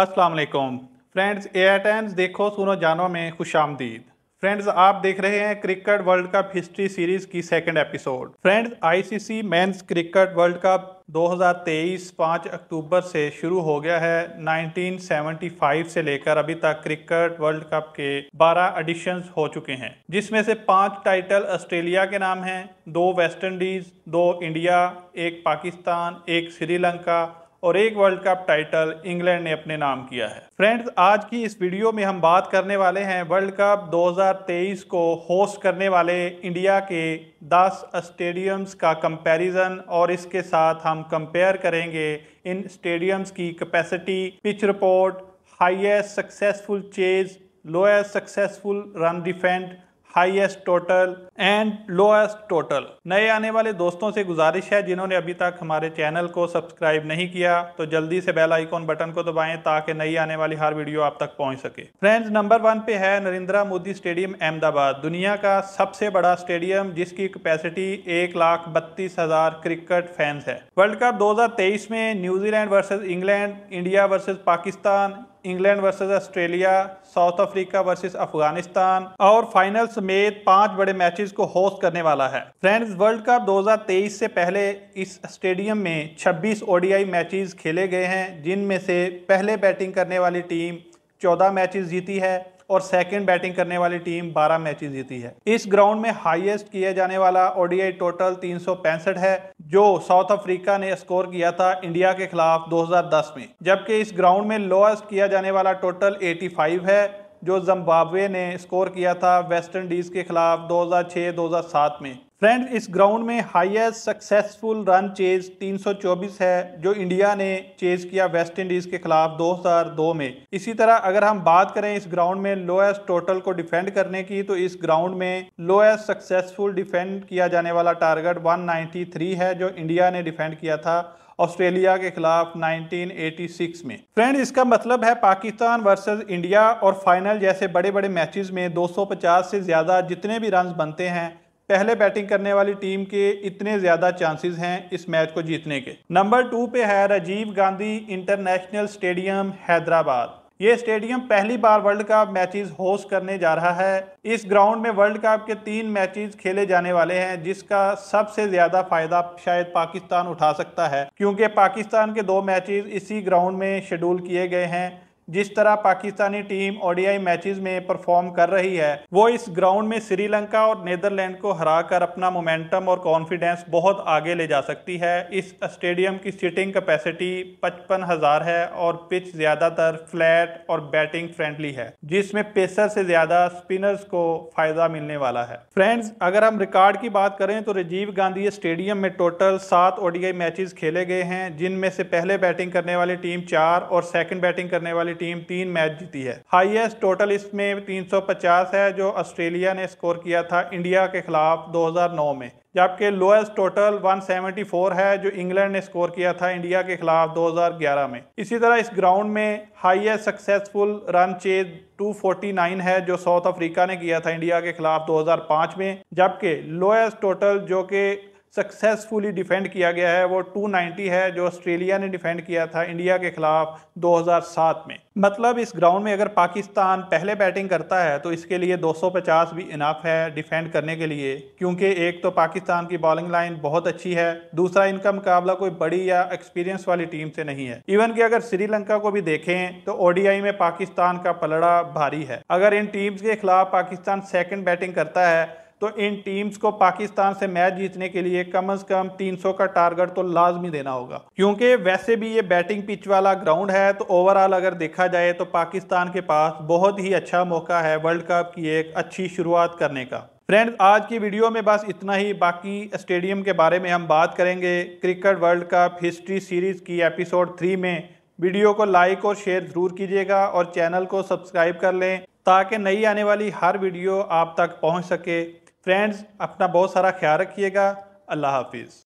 Aslam friends air times देखो सुनो जानो में खुश आमदीद फ्रेंड्स आप देख रहे हैं cricket World Cup history series की second episode friends ICC men's cricket World Cup 2023 5 अक्टूबर से शुरू हो गया है 1975 से लेकर अभी तक क्रिकेट वर्ल्ड कप के 12 एडिशन हो चुके हैं जिसमें से पांच टाइटल ऑस्ट्रेलिया के नाम हैं दो वेस्ट इंडीज दो इंडिया एक पाकिस्तान एक श्रीलंका और एक वर्ल्ड कप टाइटल इंग्लैंड ने अपने नाम किया है फ्रेंड्स आज की इस वीडियो में हम बात करने वाले हैं वर्ल्ड कप 2023 को होस्ट करने वाले इंडिया के 10 स्टेडियम्स का कंपैरिजन और इसके साथ हम कंपेयर करेंगे इन स्टेडियम्स की capacity pitch report highest successful chase lowest successful run defend highest total and lowest total नए आने वाले दोस्तों से गुजारिश है जिन्होंने अभी तक हमारे चैनल को सब्सक्राइब नहीं किया तो जल्दी से बेल आइकॉन बटन को दबाएं ताकि नई आने वाली हर वीडियो आप तक पहुंच सके फ्रेंड्स नंबर वन पे है नरेंद्र मोदी स्टेडियम अहमदाबाद दुनिया का सबसे बड़ा स्टेडियम जिसकी कैपेसिटी एक लाख बत्तीस हजार क्रिकेट फैंस है वर्ल्ड कप दो में New Zealand versus England India versus Pakistan England versus Australia South Africa versus Afghanistan और फाइनल समेत पांच बड़े मैचेस को होस्ट करने वाला है फ्रेंड्स वर्ल्ड कप 2023 से पहले इस स्टेडियम में 26 ओडीआई मैचेस खेले गए हैं जिनमें से पहले बैटिंग करने वाली टीम 14 मैचेस जीती है और सेकंड बैटिंग करने वाली टीम 12 मैचेस जीती है इस ग्राउंड में हाईएस्ट किया जाने वाला ओडीआई टोटल तीन है जो साउथ अफ्रीका ने स्कोर किया था इंडिया के खिलाफ 2010 में जबकि इस ग्राउंड में लोएस्ट किया जाने वाला टोटल 85 है जो जम्बाब्वे ने स्कोर किया था वेस्ट इंडीज़ के खिलाफ 2006-2007 में फ्रेंड इस ग्राउंड में हाईएस्ट सक्सेसफुल रन चेज 324 है जो इंडिया ने चेज किया वेस्ट इंडीज के खिलाफ 2002 में इसी तरह अगर हम बात करें इस ग्राउंड में लोएस्ट टोटल को डिफेंड करने की तो इस ग्राउंड में लोएस्ट सक्सेसफुल डिफेंड किया जाने वाला टारगेट 193 है जो इंडिया ने डिफेंड किया था ऑस्ट्रेलिया के खिलाफ 1986 में फ्रेंड इसका मतलब है पाकिस्तान वर्सेस इंडिया और फाइनल जैसे बड़े बड़े मैचेस में 250 से ज़्यादा जितने भी रन बनते हैं पहले बैटिंग करने वाली टीम के इतने ज़्यादा चांसेस हैं इस मैच को जीतने के नंबर टू पे है राजीव गांधी इंटरनेशनल स्टेडियम हैदराबाद ये स्टेडियम पहली बार वर्ल्ड कप मैचेस होस्ट करने जा रहा है इस ग्राउंड में वर्ल्ड कप के तीन मैचेस खेले जाने वाले हैं जिसका सबसे ज़्यादा फायदा शायद पाकिस्तान उठा सकता है क्योंकि पाकिस्तान के दो मैचेस इसी ग्राउंड में शेड्यूल किए गए हैं जिस तरह पाकिस्तानी टीम ओडीआई मैचेस में परफॉर्म कर रही है वो इस ग्राउंड में श्रीलंका और नीदरलैंड को हराकर अपना मोमेंटम और कॉन्फिडेंस बहुत आगे ले जा सकती है इस स्टेडियम की सीटिंग कैपेसिटी पचपन हजार है और पिच ज्यादातर फ्लैट और बैटिंग फ्रेंडली है जिसमें पेसर से ज्यादा स्पिनर्स को फायदा मिलने वाला है फ्रेंड्स अगर हम रिकॉर्ड की बात करें तो राजीव गांधी स्टेडियम में टोटल सात ओडीआई मैचेस खेले गए हैं जिनमें से पहले बैटिंग करने वाली टीम चार और सेकंड बैटिंग करने वाली वाली टीम तीन मैच जीती है हाईएस्ट टोटल इसमें 350 है जो ऑस्ट्रेलिया ने स्कोर किया था इंडिया के खिलाफ 2009 में जबकि लोएस्ट टोटल 174 है जो इंग्लैंड ने स्कोर किया था इंडिया के खिलाफ 2011 में इसी तरह इस ग्राउंड में हाईएस्ट सक्सेसफुल रन चेज 249 है जो साउथ अफ्रीका ने किया था इंडिया के खिलाफ 2005 में जबकि लोएस्ट टोटल जो कि सक्सेसफुली डिफेंड किया गया है वो 290 है जो ऑस्ट्रेलिया ने डिफेंड किया था इंडिया के खिलाफ 2007 में मतलब इस ग्राउंड में अगर पाकिस्तान पहले बैटिंग करता है तो इसके लिए 250 भी इनाफ है डिफेंड करने के लिए क्योंकि एक तो पाकिस्तान की बॉलिंग लाइन बहुत अच्छी है दूसरा इनका मुकाबला कोई बड़ी या एक्सपीरियंस वाली टीम से नहीं है इवन कि अगर श्रीलंका को भी देखें तो ओडीआई में पाकिस्तान का पलड़ा भारी है अगर इन टीम्स के खिलाफ पाकिस्तान सेकेंड बैटिंग करता है तो इन टीम्स को पाकिस्तान से मैच जीतने के लिए कम से कम 300 का टारगेट तो लाजमी देना होगा क्योंकि वैसे भी ये बैटिंग पिच वाला ग्राउंड है तो ओवरऑल अगर देखा जाए तो पाकिस्तान के पास बहुत ही अच्छा मौका है वर्ल्ड कप की एक अच्छी शुरुआत करने का फ्रेंड्स आज की वीडियो में बस इतना ही बाकी स्टेडियम के बारे में हम बात करेंगे cricket World Cup history series की एपिसोड थ्री में वीडियो को लाइक और शेयर ज़रूर कीजिएगा और चैनल को सब्सक्राइब कर लें ताकि नई आने वाली हर वीडियो आप तक पहुंच सके फ्रेंड्स अपना बहुत सारा ख्याल रखिएगा अल्लाह हाफिज़